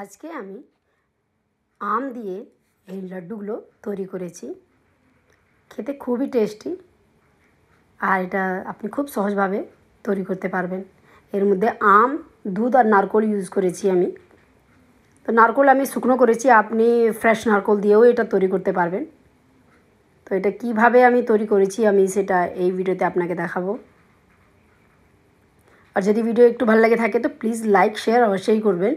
আজকে আমি আম দিয়ে এই লাড্ডুগুলো তৈরি করেছি খেতে খুবই টেস্টি আর এটা আপনি খুব সহজভাবে তৈরি করতে পারবেন এর মধ্যে আম দুধ আর নারকোল ইউজ করেছি আমি তো নারকোল আমি শুকনো করেছি আপনি ফ্রেশ নারকোল দিয়েও এটা তৈরি করতে পারবেন তো এটা কিভাবে আমি তৈরি করেছি আমি সেটা এই ভিডিওতে আপনাকে দেখাবো আর যদি ভিডিও একটু ভালো লাগে থাকে তো প্লিজ লাইক শেয়ার অবশ্যই করবেন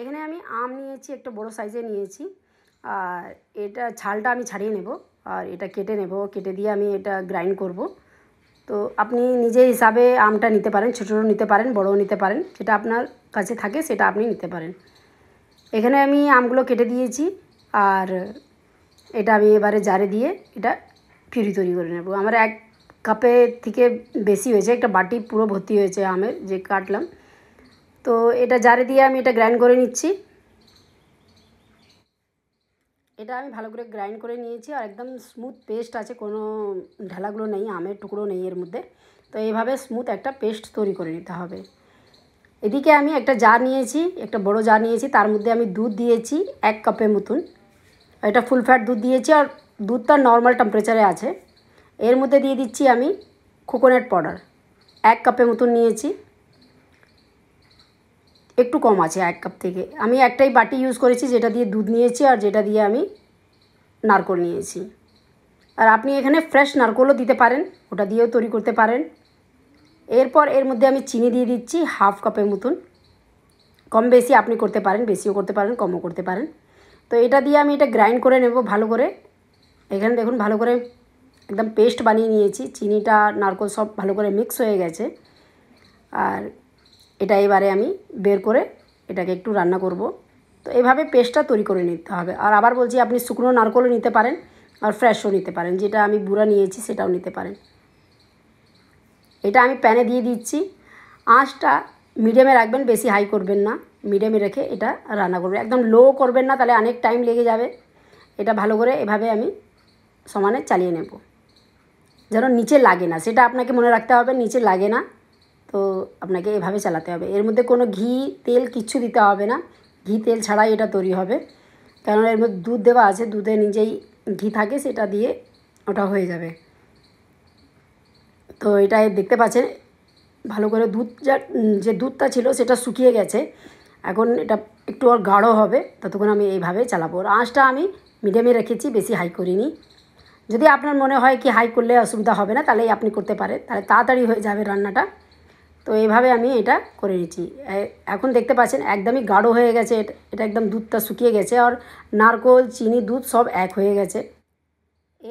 এখানে আমি আম নিয়েছি একটা বড় সাইজে নিয়েছি আর এটা ছালটা আমি ছাড়িয়ে নেব আর এটা কেটে নেব কেটে দিয়ে আমি এটা গ্রাইন্ড করব তো আপনি নিজের হিসাবে আমটা নিতে পারেন ছোটো ছোটো নিতে পারেন বড়ও নিতে পারেন যেটা আপনার কাছে থাকে সেটা আপনি নিতে পারেন এখানে আমি আমগুলো কেটে দিয়েছি আর এটা আমি এবারে জারে দিয়ে এটা ফিরি তৈরি করে নেব আমার এক কাপে থেকে বেশি হয়েছে একটা বাটি পুরো ভর্তি হয়েছে আমের যে কাটলাম তো এটা জারে দিয়ে আমি এটা গ্রাইন্ড করে নিচ্ছি এটা আমি ভালো করে গ্রাইন্ড করে নিয়েছি আর একদম স্মুথ পেস্ট আছে কোনো ঢালাগুলো নেই আমের টুকরো নেই এর মধ্যে তো এইভাবে স্মুথ একটা পেস্ট তৈরি করে নিতে হবে এদিকে আমি একটা জার নিয়েছি একটা বড় জার নিয়েছি তার মধ্যে আমি দুধ দিয়েছি এক কাপের মতন এটা ফুল ফ্যাট দুধ দিয়েছি আর দুধটা নর্মাল টেম্পারেচারে আছে এর মধ্যে দিয়ে দিচ্ছি আমি কোকোনাট পাউডার এক কাপের মতন নিয়েছি একটু কম আছে এক কাপ থেকে আমি একটাই বাটি ইউজ করেছি যেটা দিয়ে দুধ নিয়েছি আর যেটা দিয়ে আমি নারকোল নিয়েছি আর আপনি এখানে ফ্রেশ নারকোলও দিতে পারেন ওটা দিয়েও তৈরি করতে পারেন এরপর এর মধ্যে আমি চিনি দিয়ে দিচ্ছি হাফ কাপের মতন কম বেশি আপনি করতে পারেন বেশিও করতে পারেন কমও করতে পারেন তো এটা দিয়ে আমি এটা গ্রাইন্ড করে নেব ভালো করে এখানে দেখুন ভালো করে একদম পেস্ট বানিয়ে নিয়েছি চিনিটা নারকোল সব ভালো করে মিক্স হয়ে গেছে আর এটা এবারে আমি বের করে এটাকে একটু রান্না করব তো এভাবে পেস্টটা তৈরি করে নিতে হবে আর আবার বলছি আপনি শুকনো নারকলও নিতে পারেন আর ফ্রেশও নিতে পারেন যেটা আমি বুড়া নিয়েছি সেটাও নিতে পারেন এটা আমি প্যানে দিয়ে দিচ্ছি আঁচটা মিডিয়ামে রাখবেন বেশি হাই করবেন না মিডিয়ামে রেখে এটা রান্না করবেন একদম লো করবেন না তাহলে অনেক টাইম লেগে যাবে এটা ভালো করে এভাবে আমি সমানে চালিয়ে নেব যেন নিচে লাগে না সেটা আপনাকে মনে রাখতে হবে নিচে লাগে না তো আপনাকে এভাবে চালাতে হবে এর মধ্যে কোনো ঘি তেল কিচ্ছু দিতে হবে না ঘি তেল ছাড়াই এটা তৈরি হবে কেননা এর মধ্যে দুধ দেওয়া আছে দুধে নিজেই ঘি থাকে সেটা দিয়ে ওটা হয়ে যাবে তো এটা দেখতে পাচ্ছেন ভালো করে দুধ যা যে দুধটা ছিল সেটা শুকিয়ে গেছে এখন এটা একটু আর গাঢ় হবে ততক্ষণ আমি এইভাবে চালাবো আর আঁচটা আমি মিডিয়ামে রেখেছি বেশি হাই করিনি যদি আপনার মনে হয় কি হাই করলে অসুবিধা হবে না তাহলেই আপনি করতে পারে তাহলে তাড়াতাড়ি হয়ে যাবে রান্নাটা তো এইভাবে আমি এটা করে নিচ্ছি এখন দেখতে পাচ্ছেন একদমই গাঢ় হয়ে গেছে এটা একদম দুধটা শুকিয়ে গেছে আর নারকোল চিনি দুধ সব এক হয়ে গেছে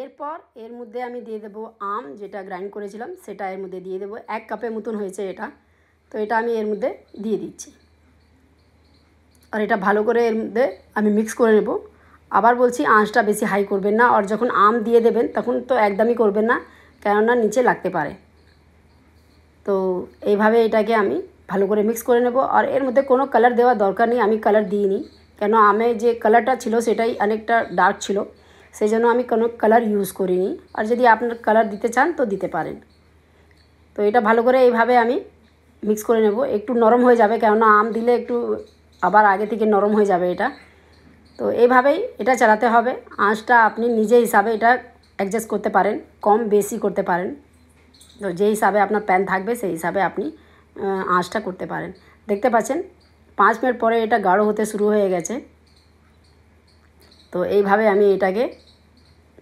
এরপর এর মধ্যে আমি দিয়ে দেবো আম যেটা গ্রাইন্ড করেছিলাম সেটা এর মধ্যে দিয়ে দেবো এক কাপের মতন হয়েছে এটা তো এটা আমি এর মধ্যে দিয়ে দিচ্ছি আর এটা ভালো করে এর মধ্যে আমি মিক্স করে নেব আবার বলছি আঁচটা বেশি হাই করবেন না আর যখন আম দিয়ে দেবেন তখন তো একদমই করবেন না কেননা নিচে লাগতে পারে তো এইভাবে এটাকে আমি ভালো করে মিক্স করে নেব আর এর মধ্যে কোনো কালার দেওয়া দরকার নেই আমি কালার দিইনি কেন আমি যে কালারটা ছিল সেটাই অনেকটা ডার্ক ছিল সেই জন্য আমি কোনো কালার ইউজ করিনি আর যদি আপনার কালার দিতে চান তো দিতে পারেন তো এটা ভালো করে এইভাবে আমি মিক্স করে নেব একটু নরম হয়ে যাবে কেননা আম দিলে একটু আবার আগে থেকে নরম হয়ে যাবে এটা তো এইভাবেই এটা চালাতে হবে আঁচটা আপনি নিজে হিসাবে এটা অ্যাডজাস্ট করতে পারেন কম বেশি করতে পারেন যে হিসাবে আপনার প্যান থাকবে সেই হিসাবে আপনি আঁচটা করতে পারেন দেখতে পাচ্ছেন পাঁচ মিনিট পরে এটা গাঢ় হতে শুরু হয়ে গেছে তো এইভাবে আমি এটাকে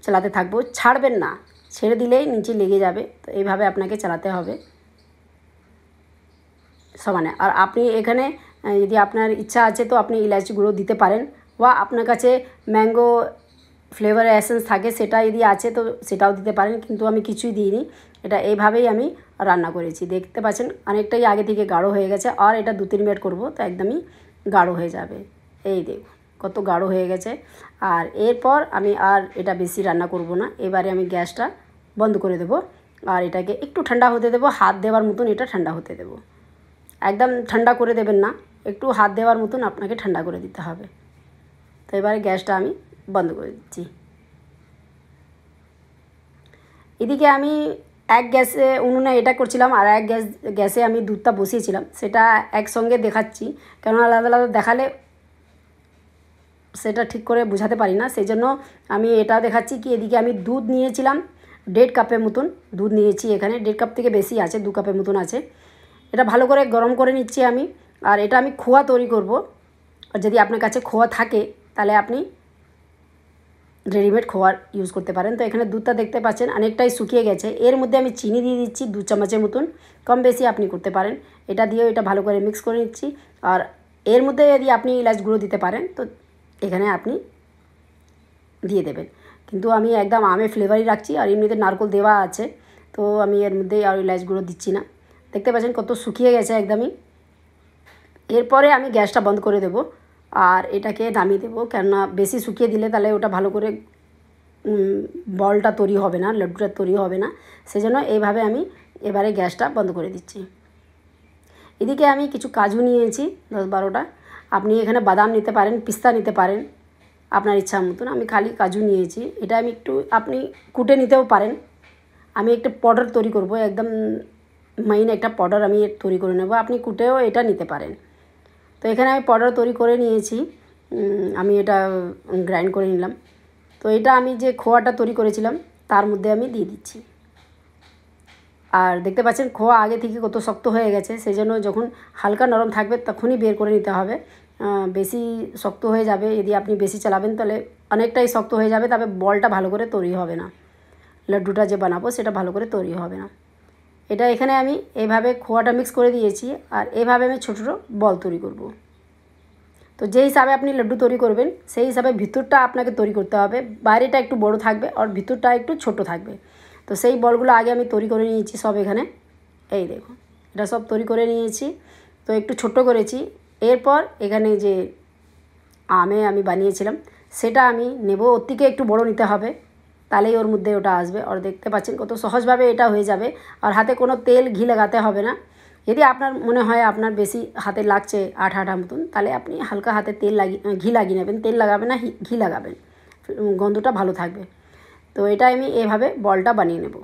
চালাতে থাকবো ছাড়বেন না ছেড়ে দিলেই নিচে লেগে যাবে তো এইভাবে আপনাকে চালাতে হবে সমানে আর আপনি এখানে যদি আপনার ইচ্ছা আছে তো আপনি ইলাচি গুঁড়ো দিতে পারেন বা আপনার কাছে ম্যাঙ্গো ফ্লেভার অ্যাসেন্স থাকে সেটা যদি আছে তো সেটাও দিতে পারেন কিন্তু আমি কিছুই দিইনি এটা এইভাবেই আমি রান্না করেছি দেখতে পাচ্ছেন অনেকটাই আগে থেকে গাঢ় হয়ে গেছে আর এটা দু তিন মিনিট করবো তো একদমই গাঢ় হয়ে যাবে এই দেখ কত গাঢ় হয়ে গেছে আর এরপর আমি আর এটা বেশি রান্না করব না এবারে আমি গ্যাসটা বন্ধ করে দেব আর এটাকে একটু ঠান্ডা হতে দেবো হাত দেওয়ার মতন এটা ঠান্ডা হতে দেব একদম ঠান্ডা করে দেবেন না একটু হাত দেওয়ার মতন আপনাকে ঠান্ডা করে দিতে হবে তো এবারে গ্যাসটা আমি বন্ধ করে দিচ্ছি এদিকে আমি এক গ্যাসে উনুনে এটা করছিলাম আর এক গ্যাস গ্যাসে আমি দুধটা বসিয়েছিলাম সেটা একসঙ্গে দেখাচ্ছি কেন আলাদা আলাদা দেখালে সেটা ঠিক করে বোঝাতে পারি না সেই জন্য আমি এটা দেখাচ্ছি কি এদিকে আমি দুধ নিয়েছিলাম দেড় কাপের মতন দুধ নিয়েছি এখানে দেড় কাপ থেকে বেশি আছে দু কাপের মতন আছে এটা ভালো করে গরম করে নিচ্ছি আমি আর এটা আমি খোয়া তৈরি করব যদি আপনার কাছে খোয়া থাকে তাহলে আপনি রেডিমেড খোয়ার ইউজ করতে পারেন তো এখানে দুধটা দেখতে পাচ্ছেন অনেকটাই শুকিয়ে গেছে এর মধ্যে আমি চিনি দিয়ে দিচ্ছি দু চামচের মতন কম বেশি আপনি করতে পারেন এটা দিয়েও এটা ভালো করে মিক্স করে নিচ্ছি আর এর মধ্যে যদি আপনি ইলাচ গুঁড়ো দিতে পারেন তো এখানে আপনি দিয়ে দেবেন কিন্তু আমি একদম আমে ফ্লেভারই রাখছি আর এমনিতে নারকল দেওয়া আছে তো আমি এর মধ্যে আর ইলাচ গুঁড়ো দিচ্ছি না দেখতে পাচ্ছেন কত শুকিয়ে গেছে একদমই এরপরে আমি গ্যাসটা বন্ধ করে দেবো আর এটাকে নামিয়ে দেবো কেননা বেশি শুকিয়ে দিলে তাহলে ওটা ভালো করে বলটা তৈরি হবে না লাড্ডুটা তৈরি হবে না সেজন্য এইভাবে আমি এবারে গ্যাসটা বন্ধ করে দিচ্ছি এদিকে আমি কিছু কাজু নিয়েছি দশ বারোটা আপনি এখানে বাদাম নিতে পারেন পিস্তা নিতে পারেন আপনার ইচ্ছা মতন আমি খালি কাজু নিয়েছি এটা আমি একটু আপনি কুটে নিতেও পারেন আমি একটা পাউডার তৈরি করব একদম মেইন একটা পাউডার আমি তৈরি করে নেব আপনি কুটেও এটা নিতে পারেন তো এখানে আমি পাউডার তৈরি করে নিয়েছি আমি এটা গ্রাইন্ড করে নিলাম তো এটা আমি যে খোয়াটা তৈরি করেছিলাম তার মধ্যে আমি দিয়ে দিচ্ছি আর দেখতে পাচ্ছেন খোয়া আগে থেকে কত শক্ত হয়ে গেছে সেই জন্য যখন হালকা নরম থাকবে তখনই বের করে নিতে হবে বেশি শক্ত হয়ে যাবে যদি আপনি বেশি চালাবেন তাহলে অনেকটাই শক্ত হয়ে যাবে তবে বলটা ভালো করে তৈরি হবে না লাড্ডুটা যে বানাবো সেটা ভালো করে তৈরি হবে না এটা এখানে আমি এভাবে খোয়াটা মিক্স করে দিয়েছি আর এভাবে আমি ছোটো ছোটো বল তৈরি করব তো যে হিসাবে আপনি লাড্ডু তৈরি করবেন সেই হিসাবে ভিতরটা আপনাকে তৈরি করতে হবে বাইরেটা একটু বড় থাকবে আর ভিতরটা একটু ছোট থাকবে তো সেই বলগুলো আগে আমি তৈরি করে নিয়েছি সব এখানে এই দেখুন এটা সব তৈরি করে নিয়েছি তো একটু ছোট করেছি এরপর এখানে যে আমে আমি বানিয়েছিলাম সেটা আমি নেব ওর থেকে একটু বড় নিতে হবে তাহলেই ওর মধ্যে ওটা আসবে আর দেখতে পাচ্ছেন কত সহজভাবে এটা হয়ে যাবে আর হাতে কোনো তেল ঘি লাগাতে হবে না যদি আপনার মনে হয় আপনার বেশি হাতে লাগছে আঠা আঠা মতন তাহলে আপনি হালকা হাতে তেল লাগিয়ে ঘি লাগিয়ে নেবেন তেল লাগাবেন না ঘি লাগাবেন গন্ধটা ভালো থাকবে তো এটা আমি এভাবে বলটা বানিয়ে নেব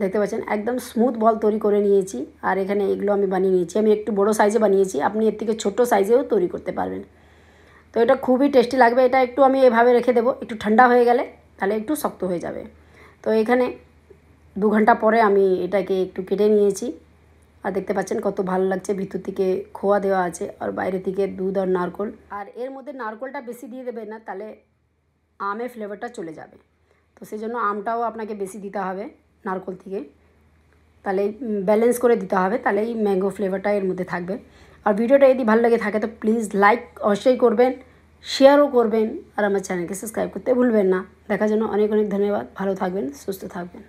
দেখতে পাচ্ছেন একদম স্মুথ বল তৈরি করে নিয়েছি আর এখানে এগুলো আমি বানিয়ে নিয়েছি আমি একটু বড় সাইজে বানিয়েছি আপনি এর থেকে ছোট সাইজেও তৈরি করতে পারবেন তো এটা খুবই টেস্টি লাগবে এটা একটু আমি এভাবে রেখে দেবো একটু ঠান্ডা হয়ে গেলে তাহলে একটু শক্ত হয়ে যাবে তো এখানে দু ঘন্টা পরে আমি এটাকে একটু কেটে নিয়েছি আর দেখতে পাচ্ছেন কত ভালো লাগছে ভিতর থেকে খোয়া দেওয়া আছে আর বাইরে থেকে দুধ আর নারকোল আর এর মধ্যে নারকোলটা বেশি দিয়ে দেবে না তাহলে আমের ফ্লেভারটা চলে যাবে তো সেই জন্য আমটাও আপনাকে বেশি দিতে হবে নারকোল থেকে তাহলে ব্যালেন্স করে দিতে হবে তাহলে এই ম্যাঙ্গো ফ্লেভারটা এর মধ্যে থাকবে আর ভিডিওটা যদি ভালো লাগে থাকে তো প্লিজ লাইক অবশ্যই করবেন শেয়ারও করবেন আর আমার চ্যানেলকে সাবস্ক্রাইব করতে ভুলবেন না দেখার জন্য অনেক অনেক ধন্যবাদ ভালো থাকবেন সুস্থ থাকবেন